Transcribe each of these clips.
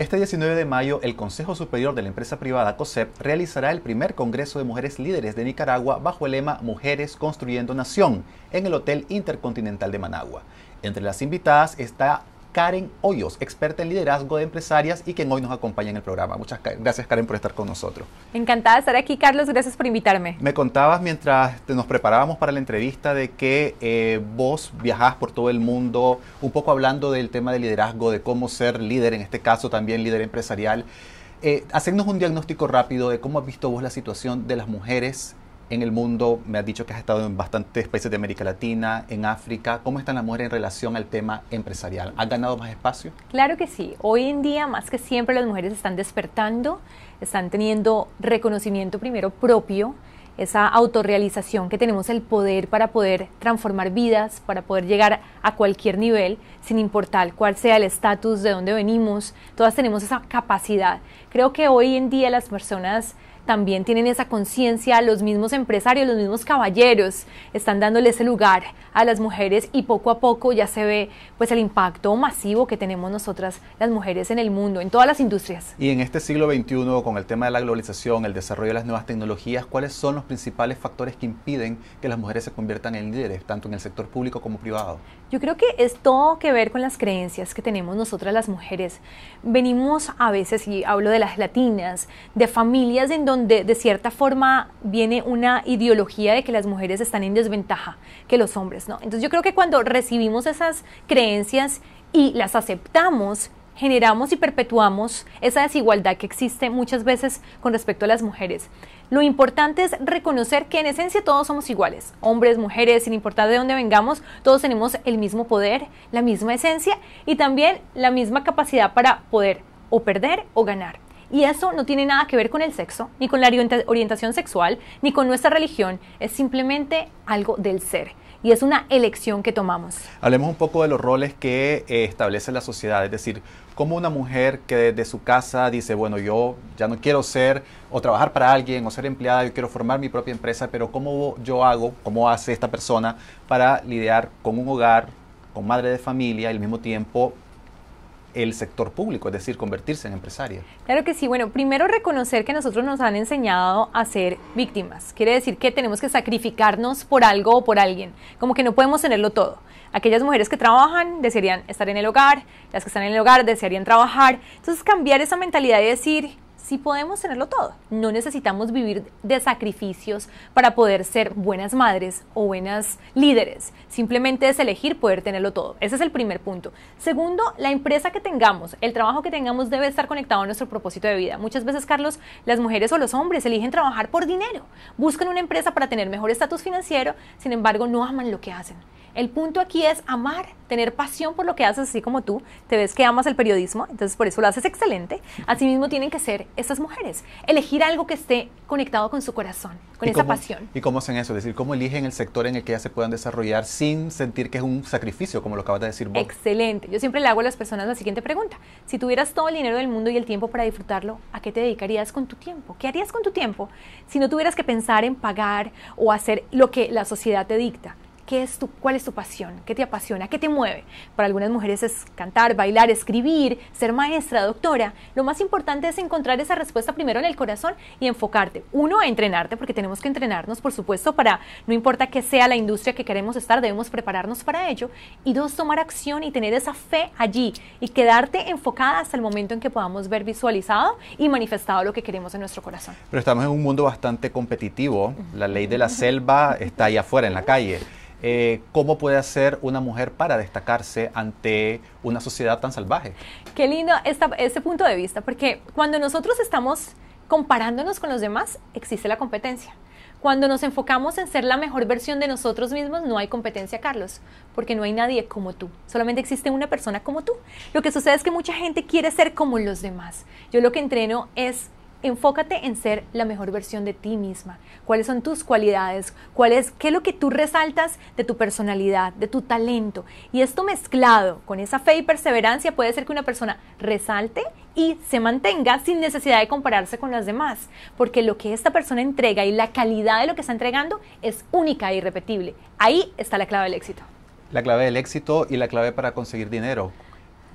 Este 19 de mayo, el Consejo Superior de la Empresa Privada COSEP realizará el primer Congreso de Mujeres Líderes de Nicaragua bajo el lema Mujeres Construyendo Nación en el Hotel Intercontinental de Managua. Entre las invitadas está Karen Hoyos, experta en liderazgo de empresarias y quien hoy nos acompaña en el programa. Muchas gracias Karen por estar con nosotros. Encantada de estar aquí, Carlos. Gracias por invitarme. Me contabas mientras nos preparábamos para la entrevista de que eh, vos viajás por todo el mundo, un poco hablando del tema de liderazgo, de cómo ser líder, en este caso también líder empresarial. Eh, hacernos un diagnóstico rápido de cómo has visto vos la situación de las mujeres en el mundo? Me has dicho que has estado en bastantes países de América Latina, en África. ¿Cómo están las mujeres en relación al tema empresarial? ¿Ha ganado más espacio? Claro que sí. Hoy en día, más que siempre, las mujeres están despertando, están teniendo reconocimiento primero propio, esa autorrealización que tenemos el poder para poder transformar vidas, para poder llegar a cualquier nivel, sin importar cuál sea el estatus, de dónde venimos, todas tenemos esa capacidad. Creo que hoy en día las personas también tienen esa conciencia, los mismos empresarios, los mismos caballeros están dándole ese lugar a las mujeres y poco a poco ya se ve pues el impacto masivo que tenemos nosotras las mujeres en el mundo, en todas las industrias. Y en este siglo XXI, con el tema de la globalización, el desarrollo de las nuevas tecnologías, ¿cuáles son los principales factores que impiden que las mujeres se conviertan en líderes, tanto en el sector público como privado? Yo creo que es todo que ver con las creencias que tenemos nosotras las mujeres. Venimos a veces, y hablo de las latinas, de familias en donde donde de cierta forma viene una ideología de que las mujeres están en desventaja que los hombres, ¿no? Entonces yo creo que cuando recibimos esas creencias y las aceptamos, generamos y perpetuamos esa desigualdad que existe muchas veces con respecto a las mujeres. Lo importante es reconocer que en esencia todos somos iguales, hombres, mujeres, sin importar de dónde vengamos, todos tenemos el mismo poder, la misma esencia y también la misma capacidad para poder o perder o ganar. Y eso no tiene nada que ver con el sexo, ni con la orientación sexual, ni con nuestra religión. Es simplemente algo del ser y es una elección que tomamos. Hablemos un poco de los roles que eh, establece la sociedad, es decir, como una mujer que desde su casa dice, bueno, yo ya no quiero ser o trabajar para alguien o ser empleada, yo quiero formar mi propia empresa, pero cómo yo hago, cómo hace esta persona para lidiar con un hogar, con madre de familia y al mismo tiempo el sector público, es decir, convertirse en empresaria? Claro que sí. Bueno, primero reconocer que nosotros nos han enseñado a ser víctimas. Quiere decir que tenemos que sacrificarnos por algo o por alguien, como que no podemos tenerlo todo. Aquellas mujeres que trabajan desearían estar en el hogar, las que están en el hogar desearían trabajar. Entonces cambiar esa mentalidad y decir, si podemos tenerlo todo. No necesitamos vivir de sacrificios para poder ser buenas madres o buenas líderes. Simplemente es elegir poder tenerlo todo. Ese es el primer punto. Segundo, la empresa que tengamos, el trabajo que tengamos debe estar conectado a nuestro propósito de vida. Muchas veces, Carlos, las mujeres o los hombres eligen trabajar por dinero. Buscan una empresa para tener mejor estatus financiero, sin embargo, no aman lo que hacen. El punto aquí es amar, tener pasión por lo que haces, así como tú, te ves que amas el periodismo, entonces por eso lo haces excelente. Asimismo tienen que ser esas mujeres, elegir algo que esté conectado con su corazón, con esa pasión. ¿Y cómo hacen eso? Es decir, ¿cómo eligen el sector en el que ya se puedan desarrollar sin sentir que es un sacrificio, como lo acabas de decir vos? Excelente. Yo siempre le hago a las personas la siguiente pregunta. Si tuvieras todo el dinero del mundo y el tiempo para disfrutarlo, ¿a qué te dedicarías con tu tiempo? ¿Qué harías con tu tiempo si no tuvieras que pensar en pagar o hacer lo que la sociedad te dicta? ¿Cuál es tu pasión? ¿Qué te apasiona? ¿Qué te mueve? Para algunas mujeres es cantar, bailar, escribir, ser maestra, doctora. Lo más importante es encontrar esa respuesta primero en el corazón y enfocarte. Uno, a entrenarte, porque tenemos que entrenarnos, por supuesto, para, no importa qué sea la industria que queremos estar, debemos prepararnos para ello. Y dos, tomar acción y tener esa fe allí y quedarte enfocada hasta el momento en que podamos ver visualizado y manifestado lo que queremos en nuestro corazón. Pero estamos en un mundo bastante competitivo. La ley de la selva está ahí afuera, en la calle. Eh, cómo puede hacer una mujer para destacarse ante una sociedad tan salvaje. Qué lindo esta, este punto de vista, porque cuando nosotros estamos comparándonos con los demás, existe la competencia. Cuando nos enfocamos en ser la mejor versión de nosotros mismos, no hay competencia, Carlos, porque no hay nadie como tú. Solamente existe una persona como tú. Lo que sucede es que mucha gente quiere ser como los demás. Yo lo que entreno es enfócate en ser la mejor versión de ti misma. ¿Cuáles son tus cualidades? ¿Cuál es, ¿Qué es lo que tú resaltas de tu personalidad, de tu talento? Y esto mezclado con esa fe y perseverancia puede ser que una persona resalte y se mantenga sin necesidad de compararse con las demás, porque lo que esta persona entrega y la calidad de lo que está entregando es única e irrepetible. Ahí está la clave del éxito. La clave del éxito y la clave para conseguir dinero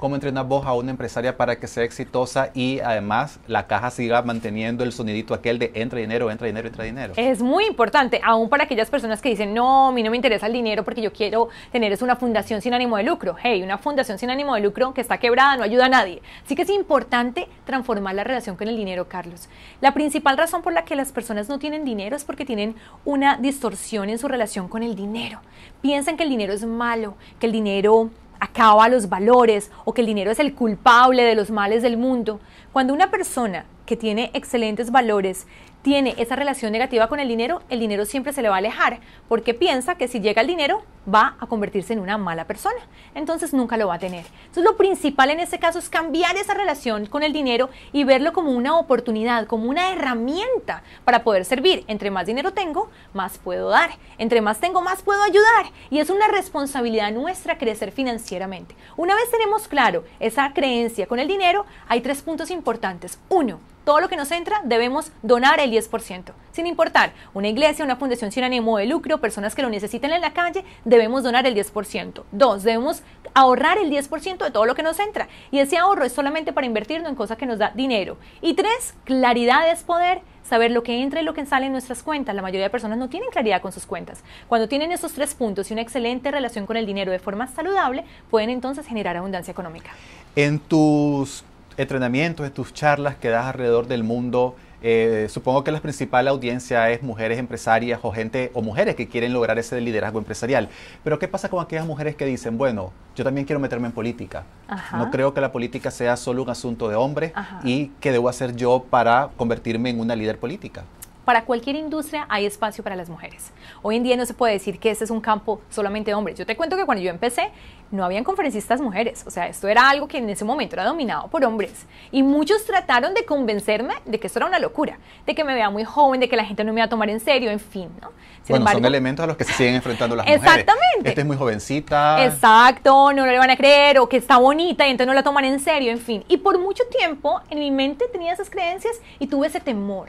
¿Cómo entrenar voz a una empresaria para que sea exitosa y además la caja siga manteniendo el sonidito aquel de entra dinero, entra dinero, entra dinero? Es muy importante, aún para aquellas personas que dicen, no, a mí no me interesa el dinero porque yo quiero tener es una fundación sin ánimo de lucro. Hey, una fundación sin ánimo de lucro que está quebrada, no ayuda a nadie. Así que es importante transformar la relación con el dinero, Carlos. La principal razón por la que las personas no tienen dinero es porque tienen una distorsión en su relación con el dinero. Piensan que el dinero es malo, que el dinero acaba los valores o que el dinero es el culpable de los males del mundo, cuando una persona que tiene excelentes valores tiene esa relación negativa con el dinero, el dinero siempre se le va a alejar, porque piensa que si llega el dinero va a convertirse en una mala persona, entonces nunca lo va a tener. Entonces lo principal en ese caso es cambiar esa relación con el dinero y verlo como una oportunidad, como una herramienta para poder servir. Entre más dinero tengo, más puedo dar, entre más tengo, más puedo ayudar. Y es una responsabilidad nuestra crecer financieramente. Una vez tenemos claro esa creencia con el dinero, hay tres puntos importantes. Uno, todo lo que nos entra debemos donar el 10%. Sin importar, una iglesia, una fundación sin ánimo de lucro, personas que lo necesiten en la calle, debemos donar el 10%. Dos, debemos ahorrar el 10% de todo lo que nos entra. Y ese ahorro es solamente para invertirlo en cosas que nos da dinero. Y tres, claridad es poder saber lo que entra y lo que sale en nuestras cuentas. La mayoría de personas no tienen claridad con sus cuentas. Cuando tienen esos tres puntos y una excelente relación con el dinero de forma saludable, pueden entonces generar abundancia económica. En tus entrenamientos, tus charlas que das alrededor del mundo, eh, supongo que la principal audiencia es mujeres empresarias o gente o mujeres que quieren lograr ese liderazgo empresarial. Pero ¿qué pasa con aquellas mujeres que dicen, bueno, yo también quiero meterme en política? No creo que la política sea solo un asunto de hombres y qué debo hacer yo para convertirme en una líder política para cualquier industria hay espacio para las mujeres. Hoy en día no se puede decir que este es un campo solamente de hombres. Yo te cuento que cuando yo empecé no habían conferencistas mujeres, o sea, esto era algo que en ese momento era dominado por hombres. Y muchos trataron de convencerme de que esto era una locura, de que me vea muy joven, de que la gente no me iba a tomar en serio, en fin, ¿no? bueno, son elementos a los que se siguen enfrentando las mujeres. Exactamente. Esta es muy jovencita. Exacto, no le van a creer, o que está bonita y entonces no la toman en serio, en fin. Y por mucho tiempo en mi mente tenía esas creencias y tuve ese temor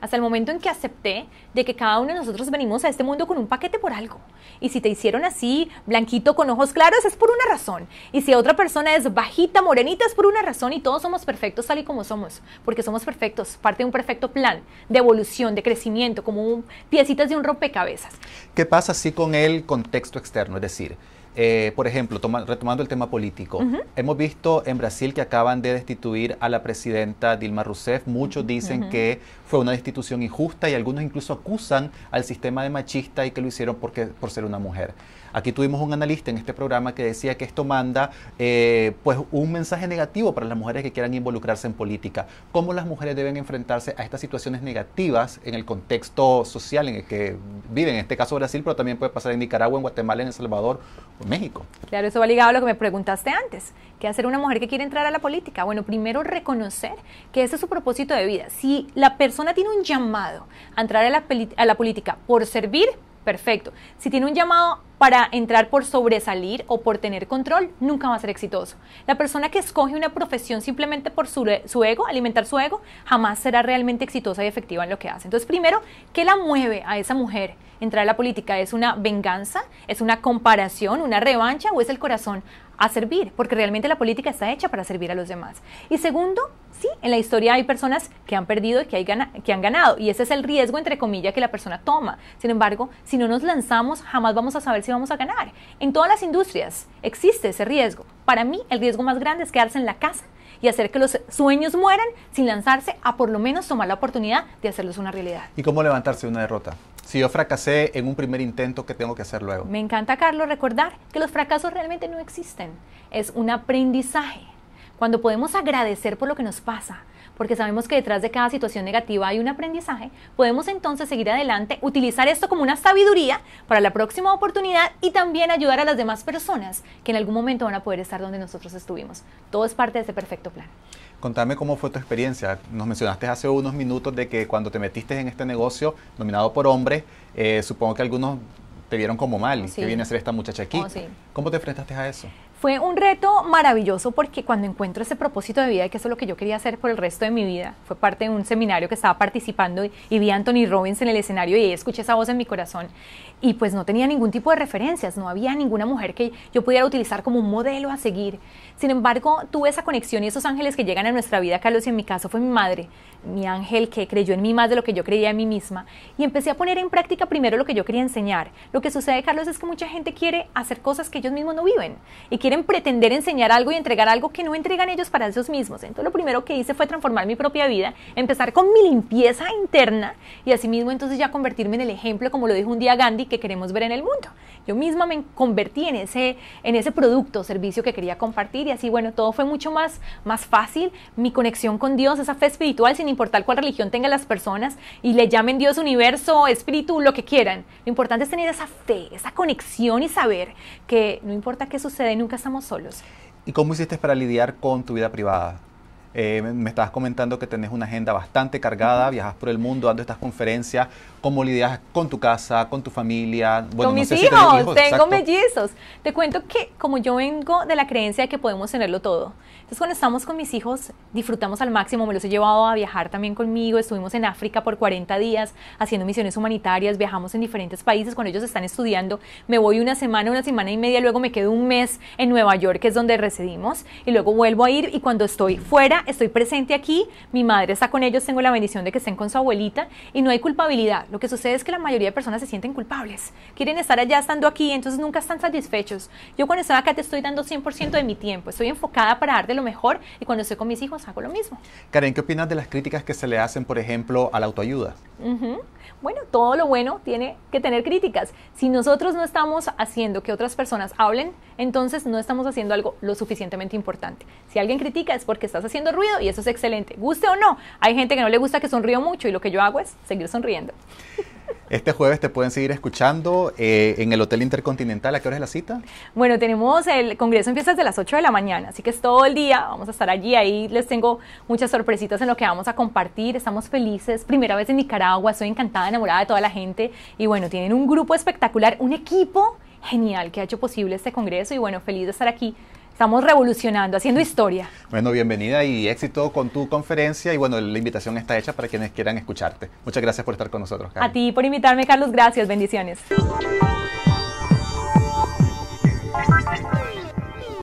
hasta el momento en que acepté de que cada uno de nosotros venimos a este mundo con un paquete por algo. Y si te hicieron así, blanquito con ojos claros, es por una razón. Y si otra persona es bajita, morenita, es por una razón. Y todos somos perfectos tal y como somos, porque somos perfectos, parte de un perfecto plan de evolución, de crecimiento, como un, piecitas de un rompecabezas. ¿Qué pasa así con el contexto externo? Es decir, eh, por ejemplo, retomando el tema político, hemos visto en Brasil que acaban de destituir a la presidenta Dilma Rousseff. Muchos dicen que fue una destitución injusta y algunos incluso acusan al sistema de machista y que lo hicieron porque, por ser una mujer. Aquí tuvimos un analista en este programa que decía que esto manda eh, pues un mensaje negativo para las mujeres que quieran involucrarse en política. ¿Cómo las mujeres deben enfrentarse a estas situaciones negativas en el contexto social en el que viven? En este caso Brasil, pero también puede pasar en Nicaragua, en Guatemala, en El Salvador o en México. Claro, eso va ligado a lo que me preguntaste antes. ¿Qué hacer una mujer que quiere entrar a la política? Bueno, primero reconocer que ese es su propósito de vida. Si la persona tiene un llamado a entrar a la, a la política por servir, perfecto. Si tiene un llamado para entrar por sobresalir o por tener control, nunca va a ser exitoso. La persona que escoge una profesión simplemente por su, ego, alimentar su ego, jamás será realmente exitosa y efectiva en lo que hace. Entonces, primero, ¿qué la mueve a esa mujer entrar a la política? ¿Es una venganza? ¿Es una comparación? ¿Una revancha? ¿O es el corazón a servir, porque realmente la política está hecha para servir a los demás. Y segundo, sí, en la historia hay personas que han perdido y que, hay que han ganado, y ese es el riesgo, entre comillas, que la persona toma. Sin embargo, si no nos lanzamos, jamás vamos a saber si vamos a ganar. En todas las industrias existe ese riesgo. Para mí, el riesgo más grande es quedarse en la casa y hacer que los sueños mueran sin lanzarse a por lo menos tomar la oportunidad de hacerlos una realidad. ¿Y cómo levantarse de una derrota? Si yo fracasé en un primer intento, ¿qué tengo que hacer luego? Me encanta, Carlos, recordar que los fracasos realmente no existen. Es un aprendizaje. Cuando podemos agradecer por lo que nos pasa, porque sabemos que detrás de cada situación negativa hay un aprendizaje, podemos entonces seguir adelante, utilizar esto como una sabiduría para la próxima oportunidad y también ayudar a las demás personas que en algún momento van a poder estar donde nosotros estuvimos. Todo es parte de ese perfecto plan. Contame cómo fue tu experiencia. Nos mencionaste hace unos minutos de que cuando te metiste en este negocio dominado por hombres, eh, supongo que algunos te vieron como mal. y viene a ser esta muchacha aquí? Oh, ¿Cómo te enfrentaste a eso? Fue un reto maravilloso porque cuando encuentro ese propósito de vida, que eso es lo que yo quería hacer por el resto de mi vida, fue parte de un seminario que estaba participando y, y vi a Anthony Robbins en el escenario y escuché esa voz en mi corazón y pues no tenía ningún tipo de referencias, no había ninguna mujer que yo pudiera utilizar como un modelo a seguir. Sin embargo, tuve esa conexión y esos ángeles que llegan a nuestra vida, Carlos, y en mi caso fue mi madre mi ángel que creyó en mí más de lo que yo creía en mí misma y empecé a poner en práctica primero lo que yo quería enseñar. Lo que sucede, Carlos, es que mucha gente quiere hacer cosas que ellos mismos no viven y quieren pretender enseñar algo y entregar algo que no entregan ellos para ellos mismos. Entonces lo primero que hice fue transformar mi propia vida, empezar con mi limpieza interna y mismo entonces ya convertirme en el ejemplo, como lo dijo un día Gandhi, que queremos ver en el mundo. Yo misma me convertí en ese, en ese producto servicio que quería compartir y así, bueno, todo fue mucho más, más fácil. Mi conexión con Dios, esa fe espiritual sin importar cuál religión tengan las personas y le llamen Dios, universo, espíritu, lo que quieran. Lo importante es tener esa fe, esa conexión y saber que no importa qué sucede, nunca estamos solos. ¿Y cómo hiciste para lidiar con tu vida privada? Eh, me estabas comentando que tenés una agenda bastante cargada, viajas por el mundo dando estas conferencias. ¿Cómo lidias con tu casa, con tu familia? con mis hijos, tengo mellizos. Te cuento que como yo vengo de la creencia de que podemos tenerlo todo, entonces cuando estamos con mis hijos disfrutamos al máximo, me los he llevado a viajar también conmigo, estuvimos en África por 40 días haciendo misiones humanitarias, viajamos en diferentes países, cuando ellos están estudiando me voy una semana, una semana y media, luego me quedo un mes en Nueva York, que es donde residimos, y luego vuelvo a ir y cuando estoy fuera estoy presente aquí, mi madre está con ellos, tengo la bendición de que estén con su abuelita y no hay culpabilidad. Lo que sucede es que la mayoría de personas se sienten culpables, quieren estar allá estando aquí, entonces nunca están satisfechos. Yo cuando estaba acá te estoy dando 100% de mi tiempo, estoy enfocada para dar de lo mejor y cuando estoy con mis hijos hago lo mismo. Karen, ¿qué opinas de las críticas que se le hacen, por ejemplo, a la autoayuda? Bueno, todo lo bueno tiene que tener críticas. Si nosotros no estamos haciendo que otras personas hablen, entonces no estamos haciendo algo lo suficientemente importante. Si alguien critica es porque estás haciendo ruido y eso es excelente. Guste o no, hay gente que no le gusta que sonrío mucho y lo que yo hago es seguir sonriendo. Este jueves te pueden seguir escuchando eh, en el Hotel Intercontinental. ¿A qué hora es la cita? Bueno, tenemos el Congreso empieza desde las 8 de la mañana, así que es todo el día. Vamos a estar allí. Ahí les tengo muchas sorpresitas en lo que vamos a compartir. Estamos felices. Primera vez en Nicaragua. Estoy encantada, enamorada de toda la gente. Y bueno, tienen un grupo espectacular, un equipo genial que ha hecho posible este Congreso. Y bueno, feliz de estar aquí Estamos revolucionando, haciendo historia. Bueno, bienvenida y éxito con tu conferencia. Y bueno, la invitación está hecha para quienes quieran escucharte. Muchas gracias por estar con nosotros. Carlos. A ti por invitarme, Carlos. Gracias. Bendiciones.